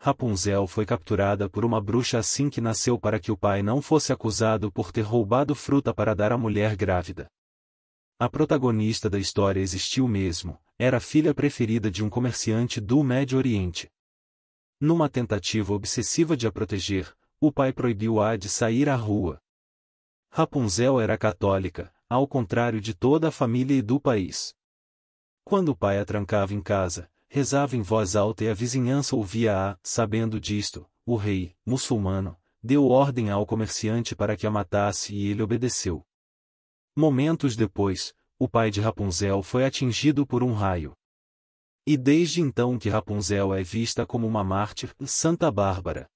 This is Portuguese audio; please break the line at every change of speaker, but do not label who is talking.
Rapunzel foi capturada por uma bruxa assim que nasceu para que o pai não fosse acusado por ter roubado fruta para dar à mulher grávida. A protagonista da história existiu mesmo, era filha preferida de um comerciante do Médio Oriente. Numa tentativa obsessiva de a proteger, o pai proibiu-a de sair à rua. Rapunzel era católica, ao contrário de toda a família e do país. Quando o pai a trancava em casa, rezava em voz alta e a vizinhança ouvia-a, sabendo disto, o rei, muçulmano, deu ordem ao comerciante para que a matasse e ele obedeceu. Momentos depois, o pai de Rapunzel foi atingido por um raio. E desde então que Rapunzel é vista como uma mártir, Santa Bárbara.